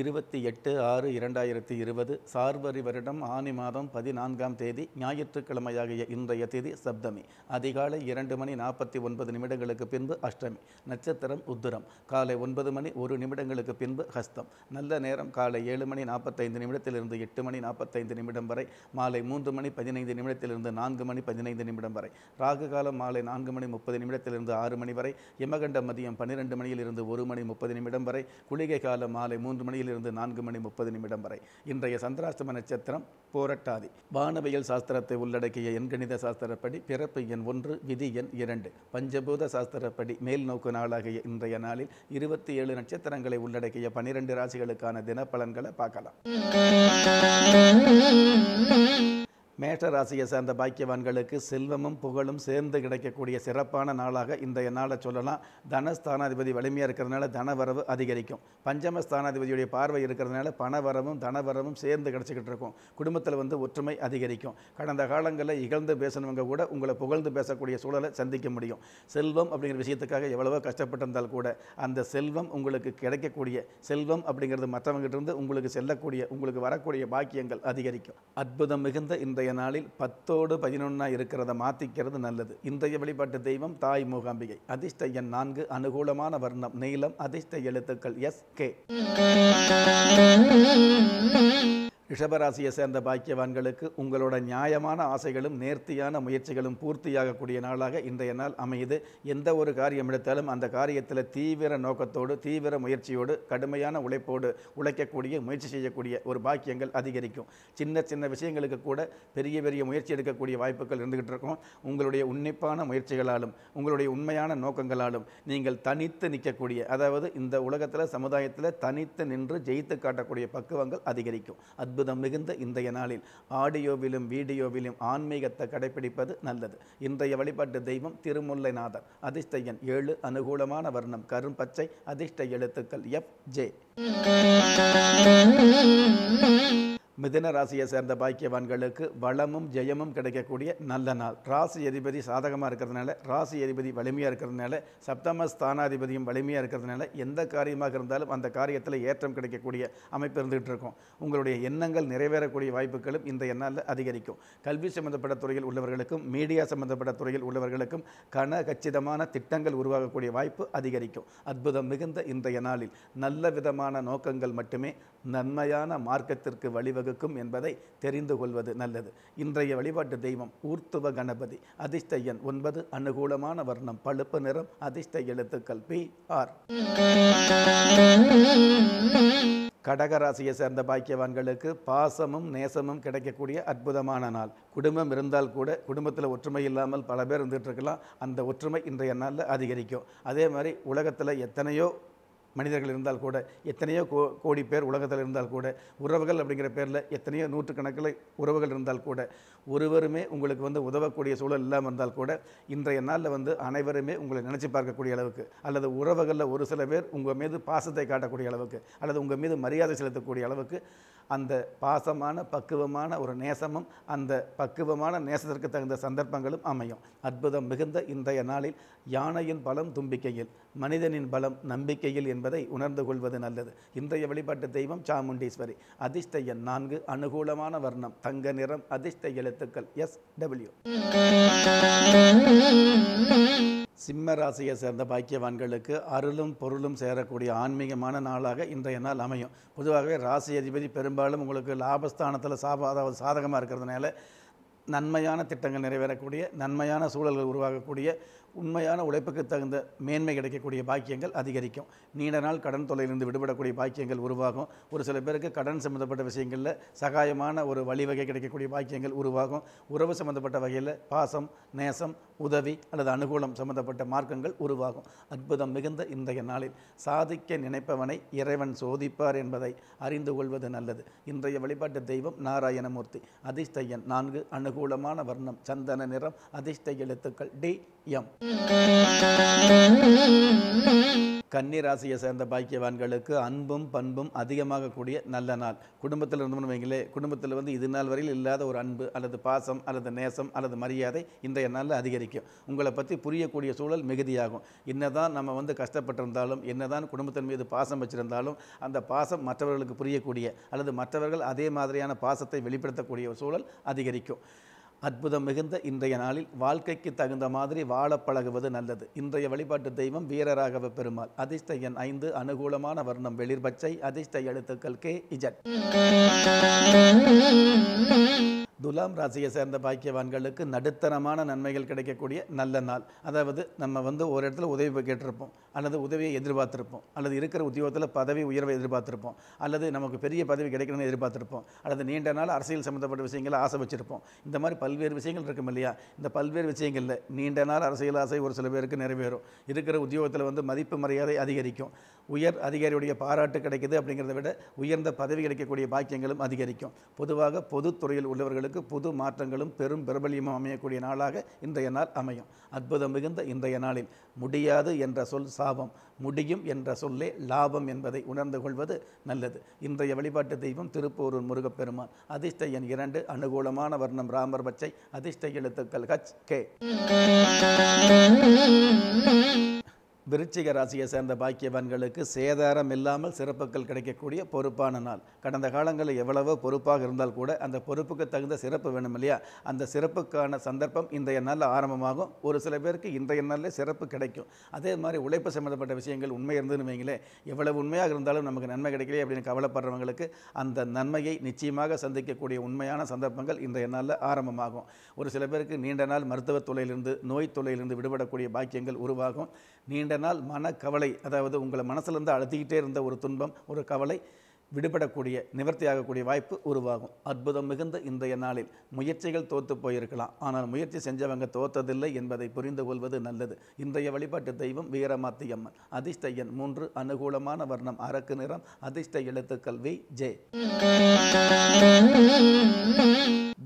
இருபத்தி எட்டு ஆறு இரண்டாயிரத்தி இருபது சார்வரி வருடம் ஆனி மாதம் பதினான்காம் தேதி ஞாயிற்றுக்கிழமையாகிய இன்றைய தேதி சப்தமி அதிகாலை இரண்டு மணி நாற்பத்தி ஒன்பது நிமிடங்களுக்கு பின்பு அஷ்டமி நட்சத்திரம் உத்திரம் காலை ஒன்பது மணி ஒரு நிமிடங்களுக்கு பின்பு ஹஸ்தம் நல்ல நேரம் காலை ஏழு மணி நாற்பத்தைந்து நிமிடத்திலிருந்து எட்டு மணி நாற்பத்தைந்து நிமிடம் வரை மாலை மூன்று மணி பதினைந்து நிமிடத்திலிருந்து நான்கு மணி பதினைந்து நிமிடம் வரை ராகு காலம் மாலை நான்கு மணி முப்பது நிமிடத்திலிருந்து ஆறு மணி வரை யமகண்ட மதியம் பன்னிரெண்டு மணியிலிருந்து ஒரு மணி முப்பது நிமிடம் வரை குளிகை காலம் மாலை மூன்று மணி காலையிலிருந்து நான்கு மணி முப்பது நிமிடம் வரை இன்றைய சந்திராஷ்டம நட்சத்திரம் போரட்டாதி வானவியல் சாஸ்திரத்தை உள்ளடக்கிய எண்கணித சாஸ்திரப்படி பிறப்பு எண் ஒன்று விதி எண் இரண்டு பஞ்சபூத சாஸ்திரப்படி மேல் நோக்கு நாளாகிய இன்றைய நாளில் இருபத்தி ஏழு நட்சத்திரங்களை உள்ளடக்கிய பனிரெண்டு ராசிகளுக்கான தினப்பலன்களை பார்க்கலாம் மேஷ ராசியை சேர்ந்த பாக்கியவான்களுக்கு செல்வமும் புகழும் சேர்ந்து கிடைக்கக்கூடிய சிறப்பான நாளாக இந்த நாளை சொல்லலாம் தனஸ்தானாதிபதி வலிமையாக இருக்கிறதுனால தனவரவு அதிகரிக்கும் பஞ்சம ஸ்தானாதிபதியுடைய பார்வை இருக்கிறதுனால பணவரவும் தனவரவும் சேர்ந்து கிடச்சிக்கிட்டு இருக்கும் குடும்பத்தில் வந்து ஒற்றுமை அதிகரிக்கும் கடந்த காலங்களில் இகழ்ந்து பேசணுங்க கூட உங்களை புகழ்ந்து பேசக்கூடிய சூழலை சந்திக்க முடியும் செல்வம் அப்படிங்கிற விஷயத்துக்காக எவ்வளவோ கஷ்டப்பட்டிருந்தால் கூட அந்த செல்வம் உங்களுக்கு கிடைக்கக்கூடிய செல்வம் அப்படிங்கிறது மற்றவங்கிட்டிருந்து உங்களுக்கு செல்லக்கூடிய உங்களுக்கு வரக்கூடிய பாக்கியங்கள் அதிகரிக்கும் அற்புதம் மிகுந்த இந்த இன்றைய நாளில் பத்தோடு பதினொன்றாக இருக்கிறத மாற்றிக்கிறது நல்லது இன்றைய வழிபாட்டு தெய்வம் தாய் மூகாம்பிகை அதிர்ஷ்ட எண் நான்கு அனுகூலமான வர்ணம் நீளம் அதிர்ஷ்ட எழுத்துக்கள் எஸ் கே ரிஷபராசியை சேர்ந்த பாக்கியவான்களுக்கு உங்களோட நியாயமான ஆசைகளும் நேர்த்தியான முயற்சிகளும் பூர்த்தியாகக்கூடிய நாளாக இன்றைய நாள் அமையுது எந்த ஒரு காரியம் எடுத்தாலும் அந்த காரியத்தில் தீவிர நோக்கத்தோடு தீவிர முயற்சியோடு கடுமையான உழைப்போடு உழைக்கக்கூடிய முயற்சி செய்யக்கூடிய ஒரு பாக்கியங்கள் அதிகரிக்கும் சின்ன சின்ன விஷயங்களுக்கு கூட பெரிய பெரிய முயற்சி எடுக்கக்கூடிய வாய்ப்புகள் இருந்துகிட்டு இருக்கும் உங்களுடைய உன்னிப்பான முயற்சிகளாலும் உங்களுடைய உண்மையான நோக்கங்களாலும் நீங்கள் தனித்து நிற்கக்கூடிய அதாவது இந்த உலகத்தில் சமுதாயத்தில் தனித்து நின்று ஜெயித்து காட்டக்கூடிய பக்குவங்கள் அதிகரிக்கும் அற்புத அற்புதம் மிகுந்த இன்றைய நாளில் ஆடியோவிலும் வீடியோவிலும் ஆன்மீகத்தை கடைபிடிப்பது நல்லது இன்றைய வழிபாட்டு தெய்வம் திருமுல்லைநாதர் அதிர்ஷ்டையன் ஏழு அனுகூலமான வர்ணம் கரும் பச்சை அதிர்ஷ்ட எழுத்துக்கள் எஃப் ஜே மிதன ராசியை சேர்ந்த பாக்கியவான்களுக்கு வளமும் ஜெயமும் கிடைக்கக்கூடிய நல்ல நாள் ராசி அதிபதி சாதகமாக இருக்கிறதுனால ராசி அதிபதி வலிமையாக இருக்கிறதுனால சப்தம ஸ்தானாதிபதியும் வலிமையாக இருக்கிறதுனால எந்த காரியமாக இருந்தாலும் அந்த காரியத்தில் ஏற்றம் கிடைக்கக்கூடிய அமைப்பு இருந்துகிட்டு இருக்கும் உங்களுடைய எண்ணங்கள் நிறைவேறக்கூடிய வாய்ப்புகளும் இந்த எண்ணில் அதிகரிக்கும் கல்வி சம்பந்தப்பட்ட துறையில் உள்ளவர்களுக்கும் மீடியா சம்பந்தப்பட்ட துறையில் உள்ளவர்களுக்கும் கன கச்சிதமான திட்டங்கள் உருவாகக்கூடிய வாய்ப்பு அதிகரிக்கும் அற்புதம் மிகுந்த இன்றைய நாளில் நல்ல விதமான நோக்கங்கள் மட்டுமே நன்மையான மார்க்கத்திற்கு வழிவகு இருக்கும் என்பதை தெரிந்து கொள்வது நல்லது இன்றைய வழிபாட்டு தெய்வம் ஊர்த்துவ கணபதி அதிர்ஷ்ட எண் ஒன்பது அனுகூலமான வர்ணம் பழுப்பு நிறம் அதிர்ஷ்ட எழுத்துக்கள் பி ஆர் கடகராசியை சேர்ந்த பாக்கியவான்களுக்கு பாசமும் நேசமும் கிடைக்கக்கூடிய அற்புதமான நாள் குடும்பம் இருந்தால் கூட குடும்பத்தில் ஒற்றுமை இல்லாமல் பல பேர் இருந்துகிட்டு இருக்கலாம் அந்த ஒற்றுமை இன்றைய நாளில் அதிகரிக்கும் அதே மாதிரி உலகத்தில் எத்தனையோ மனிதர்கள் இருந்தால் கூட எத்தனையோ கோ கோடி பேர் உலகத்தில் இருந்தால் கூட உறவுகள் அப்படிங்கிற பேரில் எத்தனையோ நூற்றுக்கணக்கில் உறவுகள் இருந்தால் கூட ஒருவருமே உங்களுக்கு வந்து உதவக்கூடிய சூழல் இல்லாமல் இருந்தால் கூட இன்றைய நாளில் வந்து அனைவருமே உங்களை நினச்சி பார்க்கக்கூடிய அளவுக்கு அல்லது உறவுகளில் ஒரு சில பேர் உங்கள் மீது பாசத்தை காட்டக்கூடிய அளவுக்கு அல்லது உங்கள் மீது மரியாதை செலுத்தக்கூடிய அளவுக்கு அந்த பாசமான பக்குவமான ஒரு நேசமும் அந்த பக்குவமான நேசத்திற்கு தகுந்த சந்தர்ப்பங்களும் அமையும் அற்புதம் மிகுந்த இன்றைய நாளில் யானையின் பலம் தும்பிக்கையில் மனிதனின் பலம் நம்பிக்கையில் என்பதை உணர்ந்து கொள்வது நல்லது இன்றைய வழிபாட்டு தெய்வம் சாமுண்டீஸ்வரி அதிர்ஷ்ட எண் நான்கு அனுகூலமான வர்ணம் தங்க நிறம் அதிர்ஷ்ட எழுத்துக்கள் எஸ் டபிள்யூ சிம்ம ராசியை சேர்ந்த பாக்கியவான்களுக்கு அருளும் பொருளும் சேரக்கூடிய ஆன்மீகமான நாளாக இன்றைய நாள் அமையும் பொதுவாகவே ராசி அதிபதி பெரும்பாலும் உங்களுக்கு லாபஸ்தானத்தில் சாப அதாவது சாதகமாக இருக்கிறதுனால நன்மையான திட்டங்கள் நிறைவேறக்கூடிய நன்மையான சூழல்கள் உருவாகக்கூடிய உண்மையான உழைப்புக்கு தகுந்த மேன்மை கிடைக்கக்கூடிய பாக்கியங்கள் அதிகரிக்கும் நீண்ட நாள் கடன் தொலையிலிருந்து விடுபடக்கூடிய பாக்கியங்கள் உருவாகும் ஒரு சில பேருக்கு கடன் சம்மந்தப்பட்ட விஷயங்களில் சகாயமான ஒரு வழிவகை கிடைக்கக்கூடிய பாக்கியங்கள் உருவாகும் உறவு சம்மந்தப்பட்ட வகையில் பாசம் நேசம் உதவி அல்லது அனுகூலம் சம்மந்தப்பட்ட மார்க்கங்கள் உருவாகும் அற்புதம் மிகுந்த இன்றைய நாளில் சாதிக்க நினைப்பவனை இறைவன் சோதிப்பார் என்பதை அறிந்து கொள்வது நல்லது இன்றைய வழிபாட்டு தெய்வம் நாராயணமூர்த்தி அதிஷ்டையன் நான்கு அனுகூலமான வர்ணம் சந்தன நிறம் அதிஷ்ட எழுத்துக்கள் டி எம் கன்னிராசியை சேர்ந்த பாக்கியவான்களுக்கு அன்பும் பண்பும் அதிகமாக கூடிய நல்ல நாள் குடும்பத்தில் இருந்தோம்னு வைங்களே குடும்பத்தில் வந்து இது நாள் வரையில் இல்லாத ஒரு அன்பு அல்லது பாசம் அல்லது நேசம் அல்லது மரியாதை இன்றைய நாளில் அதிகரிக்கும் உங்களை பற்றி புரியக்கூடிய சூழல் மிகுதியாகும் என்னதான் நம்ம வந்து கஷ்டப்பட்டிருந்தாலும் என்னதான் குடும்பத்தின் மீது பாசம் வச்சிருந்தாலும் அந்த பாசம் மற்றவர்களுக்கு புரியக்கூடிய அல்லது மற்றவர்கள் அதே மாதிரியான பாசத்தை வெளிப்படுத்தக்கூடிய சூழல் அதிகரிக்கும் அற்புதம் மிகுந்த இன்றைய நாளில் வாழ்க்கைக்கு தகுந்த மாதிரி வாழ பழகுவது நல்லது இன்றைய வழிபாட்டு தெய்வம் வீரராகவ பெருமாள் அதிர்ஷ்ட எண் ஐந்து அனுகூலமான வர்ணம் வெளிர்பச்சை அதிர்ஷ்ட எழுத்துக்கள் கே இஜட் துலாம் ராசியை சேர்ந்த பாக்கியவான்களுக்கு நடுத்தரமான நன்மைகள் கிடைக்கக்கூடிய நல்ல நாள் அதாவது நம்ம வந்து ஒரு இடத்துல உதவி கேட்டிருப்போம் அல்லது உதவியை எதிர்பார்த்துருப்போம் அல்லது இருக்கிற உத்தியோகத்தில் பதவி உயர்வை எதிர்பார்த்துருப்போம் அல்லது நமக்கு பெரிய பதவி கிடைக்கணும்னு எதிர்பார்த்துருப்போம் அல்லது நீண்ட நாள் அரசியல் சம்மந்தப்பட்ட விஷயங்களை ஆசை வச்சுருப்போம் இந்த மாதிரி பல்வேறு விஷயங்கள் இருக்கும் இல்லையா இந்த பல்வேறு விஷயங்களில் நீண்ட நாள் அரசியல் ஆசை ஒரு சில பேருக்கு நிறைவேறும் இருக்கிற உத்தியோகத்தில் வந்து மதிப்பு மரியாதை அதிகரிக்கும் உயர் அதிகாரியுடைய பாராட்டு கிடைக்குது அப்படிங்கிறத விட உயர்ந்த பதவி கிடைக்கக்கூடிய பாக்கியங்களும் அதிகரிக்கும் பொதுவாக பொதுத்துறையில் உள்ளவர்களுக்கு மக்களுக்கு புது மாற்றங்களும் பெரும் பிரபலியமும் அமையக்கூடிய நாளாக இன்றைய நாள் அமையும் அற்புதம் மிகுந்த இன்றைய நாளில் முடியாது என்ற சொல் சாபம் முடியும் என்ற சொல்லே லாபம் என்பதை உணர்ந்து கொள்வது நல்லது இன்றைய வழிபாட்டு தெய்வம் திருப்பூரூர் முருகப்பெருமான் அதிர்ஷ்ட எண் இரண்டு அனுகூலமான வர்ணம் ராமர் பச்சை அதிர்ஷ்ட எழுத்துக்கள் ஹச் கே விருச்சிக ராசியை சேர்ந்த பாக்கியவான்களுக்கு சேதாரம் இல்லாமல் சிறப்புகள் கிடைக்கக்கூடிய பொறுப்பான நாள் கடந்த காலங்களில் எவ்வளவோ பொறுப்பாக இருந்தால் கூட அந்த பொறுப்புக்கு தகுந்த சிறப்பு வேணும் இல்லையா அந்த சிறப்புக்கான சந்தர்ப்பம் இன்றைய நாளில் ஆரம்பமாகும் ஒரு சில பேருக்கு இன்றைய நாளில் சிறப்பு கிடைக்கும் அதே மாதிரி உழைப்பு சம்மந்தப்பட்ட விஷயங்கள் உண்மை இருந்துன்னு வைங்களே எவ்வளவு உண்மையாக இருந்தாலும் நமக்கு நன்மை கிடைக்கல அப்படின்னு கவலைப்படுறவங்களுக்கு அந்த நன்மையை நிச்சயமாக சந்திக்கக்கூடிய உண்மையான சந்தர்ப்பங்கள் இன்றைய நாளில் ஆரம்பமாகும் ஒரு சில பேருக்கு நீண்ட நாள் மருத்துவத் துறையிலிருந்து நோய் தொல்லையிலிருந்து விடுபடக்கூடிய பாக்கியங்கள் உருவாகும் நீண்ட நீண்ட நாள் மனக்கவலை அதாவது உங்களை மனசுலேருந்து அழுத்திக்கிட்டே இருந்த ஒரு துன்பம் ஒரு கவலை விடுபடக்கூடிய நிவர்த்தி ஆகக்கூடிய வாய்ப்பு உருவாகும் அற்புதம் மிகுந்த இன்றைய நாளில் முயற்சிகள் தோற்று போயிருக்கலாம் ஆனால் முயற்சி செஞ்சவங்க தோற்றதில்லை என்பதை புரிந்து கொள்வது நல்லது இன்றைய வழிபாட்டு தெய்வம் வீரமாத்தி அம்மன் அதிர்ஷ்ட மூன்று அனுகூலமான வர்ணம் அரக்கு நிறம் அதிர்ஷ்ட எழுத்துக்கள் வி ஜே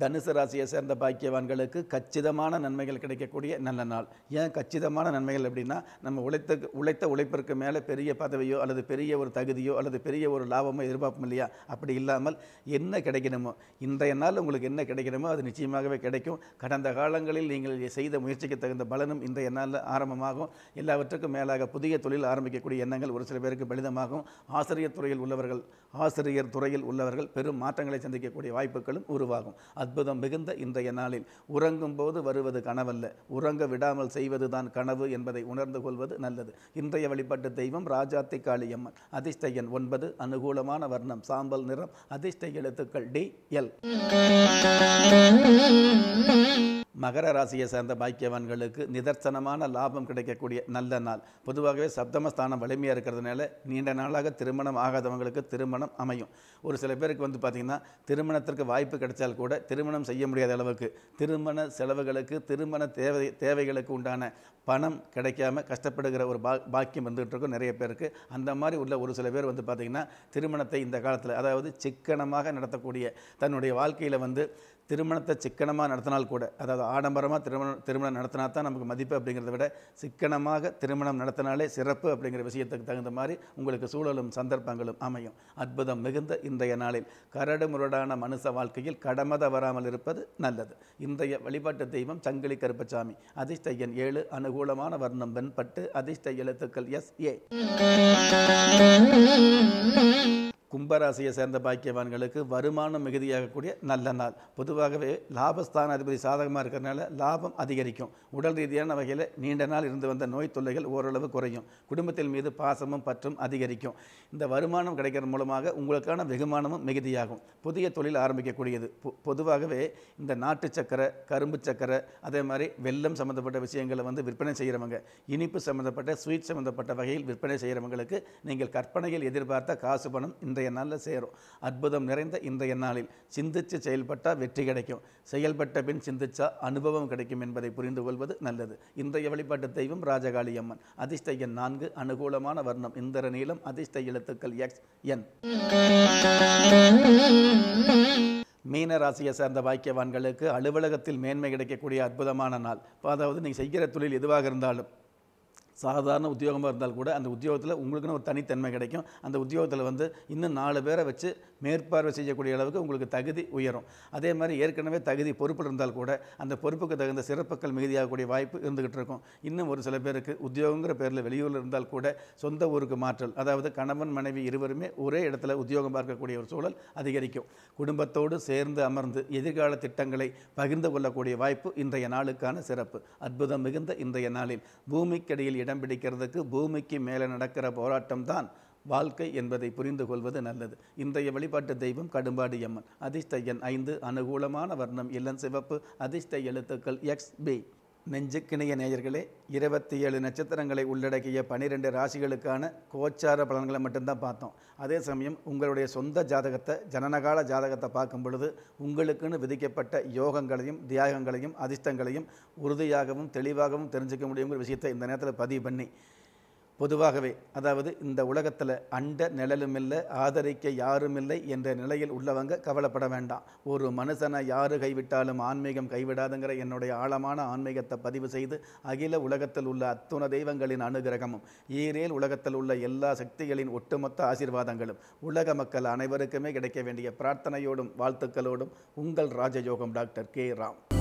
தனுசு ராசியை சேர்ந்த பாக்கியவான்களுக்கு கச்சிதமான நன்மைகள் கிடைக்கக்கூடிய நல்ல நாள் ஏன் கச்சிதமான நன்மைகள் அப்படின்னா நம்ம உழைத்த உழைத்த உழைப்பிற்கு மேலே பெரிய பதவியோ அல்லது பெரிய ஒரு தகுதியோ அல்லது பெரிய ஒரு லாபமோ எதிர்பார்ப்போம் இல்லையா அப்படி இல்லாமல் என்ன கிடைக்கணுமோ இன்றைய நாள் உங்களுக்கு என்ன கிடைக்கணுமோ அது நிச்சயமாகவே கிடைக்கும் கடந்த காலங்களில் நீங்கள் செய்த முயற்சிக்கு தகுந்த பலனும் இன்றைய நாளில் ஆரம்பமாகும் எல்லாவற்றுக்கும் மேலாக புதிய தொழில் ஆரம்பிக்கக்கூடிய எண்ணங்கள் ஒரு சில பேருக்கு பலிதமாகும் ஆசிரியர் துறையில் உள்ளவர்கள் ஆசிரியர் துறையில் உள்ளவர்கள் பெரும் மாற்றங்களை சந்திக்கக்கூடிய வாய்ப்புகளும் உருவாகும் அது அற்புதம் மிகுந்த இன்றைய நாளில் உறங்கும் போது வருவது கனவல்ல உறங்க விடாமல் செய்வதுதான் கனவு என்பதை உணர்ந்து கொள்வது நல்லது இன்றைய வழிபட்டு தெய்வம் ராஜாத்தி காளியம்மன் அதிர்ஷ்டையன் ஒன்பது அனுகூலமான வர்ணம் சாம்பல் நிறம் அதிர்ஷ்ட எழுத்துக்கள் டி எல் மகர ராசியை சேர்ந்த பாக்கியவான்களுக்கு நிதர்சனமான லாபம் கிடைக்கக்கூடிய நல்ல நாள் பொதுவாகவே சப்தமஸ்தானம் வலிமையாக இருக்கிறதுனால நீண்ட நாளாக திருமணம் ஆகாதவங்களுக்கு திருமணம் அமையும் ஒரு சில பேருக்கு வந்து பார்த்திங்கன்னா திருமணத்திற்கு வாய்ப்பு கிடைச்சால் கூட திருமணம் செய்ய முடியாத அளவுக்கு திருமண செலவுகளுக்கு திருமண தேவை தேவைகளுக்கு உண்டான பணம் கிடைக்காம கஷ்டப்படுகிற ஒரு பா பாக்கியம் வந்துகிட்ருக்கும் நிறைய பேருக்கு அந்த மாதிரி உள்ள ஒரு சில பேர் வந்து பார்த்திங்கன்னா திருமணத்தை இந்த காலத்தில் அதாவது சிக்கனமாக நடத்தக்கூடிய தன்னுடைய வாழ்க்கையில் வந்து திருமணத்தை சிக்கனமாக நடத்தினால் கூட அதாவது ஆடம்பரமாக திருமணம் திருமணம் நடத்தினா தான் நமக்கு மதிப்பு அப்படிங்கிறத விட சிக்கனமாக திருமணம் நடத்தினாலே சிறப்பு அப்படிங்கிற விஷயத்துக்கு தகுந்த மாதிரி உங்களுக்கு சூழலும் சந்தர்ப்பங்களும் அமையும் அற்புதம் மிகுந்த இன்றைய நாளில் கரடு முரடான மனுஷ வாழ்க்கையில் கடமத வராமல் இருப்பது நல்லது இன்றைய வழிபாட்டு தெய்வம் சங்கிலி கருப்பசாமி அதிர்ஷ்ட ஏழு அனுகூலமான வர்ணம் வெண்பட்டு அதிர்ஷ்ட எழுத்துக்கள் எஸ் ஏ கும்பராசியை சேர்ந்த பாக்கியவான்களுக்கு வருமானம் மிகுதியாகக்கூடிய நல்ல நாள் பொதுவாகவே லாபஸ்தான அதிபதி சாதகமாக இருக்கிறனால லாபம் அதிகரிக்கும் உடல் ரீதியான வகையில் நீண்ட நாள் இருந்து வந்த நோய் தொல்லைகள் ஓரளவு குறையும் குடும்பத்தின் மீது பாசமும் பற்றும் அதிகரிக்கும் இந்த வருமானம் கிடைக்கிறது மூலமாக உங்களுக்கான வெகுமானமும் மிகுதியாகும் புதிய தொழில் ஆரம்பிக்கக்கூடியது பொதுவாகவே இந்த நாட்டு சக்கரை கரும்பு சக்கரை அதே மாதிரி வெள்ளம் சம்மந்தப்பட்ட விஷயங்களை வந்து விற்பனை செய்கிறவங்க இனிப்பு சம்மந்தப்பட்ட ஸ்வீட் சம்மந்தப்பட்ட வகையில் விற்பனை செய்கிறவங்களுக்கு நீங்கள் கற்பனையில் எதிர்பார்த்த காசு பணம் இன்றைய நல்ல சேரும் அற்புதம் நிறைந்த இன்றைய நாளில் சிந்தித்து செயல்பட்டால் வெற்றி கிடைக்கும் செயல்பட்ட பின் சிந்திச்சா அனுபவம் கிடைக்கும் என்பதை புரிந்து கொள்வது நல்லது இன்றைய வழிபாட்டு தெய்வம் ராஜகாளி அம்மன் அதிர்ஷ்ட எண் நான்கு அனுகூலமான வர்ணம் இந்திர நீளம் அதிர்ஷ்ட எழுத்துக்கள் எக்ஸ் என் மீன ராசியை சேர்ந்த பாக்கியவான்களுக்கு அலுவலகத்தில் மேன்மை கிடைக்கக்கூடிய அற்புதமான நாள் அதாவது நீங்கள் செய்கிற தொழில் எதுவாக இருந்தாலும் சாதாரண உத்தியோகமாக இருந்தால் கூட அந்த உத்தியோகத்தில் உங்களுக்குன்னு ஒரு தனித்தன்மை கிடைக்கும் அந்த உத்தியோகத்தில் வந்து இன்னும் நாலு பேரை வச்சு மேற்பார்வை செய்யக்கூடிய அளவுக்கு உங்களுக்கு தகுதி உயரும் அதே மாதிரி ஏற்கனவே தகுதி பொறுப்பில் இருந்தால் கூட அந்த பொறுப்புக்கு தகுந்த சிறப்புகள் மிகுதியாகக்கூடிய வாய்ப்பு இருந்துகிட்டு இருக்கும் இன்னும் ஒரு சில பேருக்கு உத்தியோகங்கிற பேரில் வெளியூரில் இருந்தால் கூட சொந்த ஊருக்கு மாற்றல் அதாவது கணவன் மனைவி இருவருமே ஒரே இடத்துல உத்தியோகம் பார்க்கக்கூடிய ஒரு சூழல் அதிகரிக்கும் குடும்பத்தோடு சேர்ந்து அமர்ந்து எதிர்கால திட்டங்களை பகிர்ந்து கொள்ளக்கூடிய வாய்ப்பு இன்றைய நாளுக்கான சிறப்பு அற்புதம் மிகுந்த இன்றைய நாளில் பூமிக்கடியில் இடம் பிடிக்கிறதுக்கு பூமிக்கு மேலே நடக்கிற போராட்டம் தான் வாழ்க்கை என்பதை புரிந்து கொள்வது நல்லது இன்றைய வழிபாட்டு தெய்வம் கடும்பாடு எம்மன் அதிர்ஷ்ட எண் ஐந்து அனுகூலமான வர்ணம் இளஞ்சிவப்பு சிவப்பு அதிர்ஷ்ட எழுத்துக்கள் எக்ஸ் பி நெஞ்சுக்கிணைய நேயர்களே இருபத்தி ஏழு நட்சத்திரங்களை உள்ளடக்கிய பனிரெண்டு ராசிகளுக்கான கோச்சார பலன்களை மட்டும்தான் பார்த்தோம் அதே சமயம் உங்களுடைய சொந்த ஜாதகத்தை ஜனனகால ஜாதகத்தை பார்க்கும் பொழுது உங்களுக்குன்னு விதிக்கப்பட்ட யோகங்களையும் தியாகங்களையும் அதிர்ஷ்டங்களையும் உறுதியாகவும் தெளிவாகவும் தெரிஞ்சுக்க முடியுங்கிற விஷயத்தை இந்த நேரத்தில் பதிவு பண்ணி பொதுவாகவே அதாவது இந்த உலகத்தில் அண்ட நிழலும் இல்லை ஆதரிக்க யாரும் இல்லை என்ற நிலையில் உள்ளவங்க கவலைப்பட வேண்டாம் ஒரு மனுஷனை யார் கைவிட்டாலும் ஆன்மீகம் கைவிடாதுங்கிற என்னுடைய ஆழமான ஆன்மீகத்தை பதிவு செய்து அகில உலகத்தில் உள்ள அத்துண தெய்வங்களின் அனுகிரகமும் ஈரேல் உலகத்தில் உள்ள எல்லா சக்திகளின் ஒட்டுமொத்த ஆசீர்வாதங்களும் உலக மக்கள் அனைவருக்குமே கிடைக்க வேண்டிய பிரார்த்தனையோடும் வாழ்த்துக்களோடும் உங்கள் ராஜயோகம் டாக்டர் கே ராம்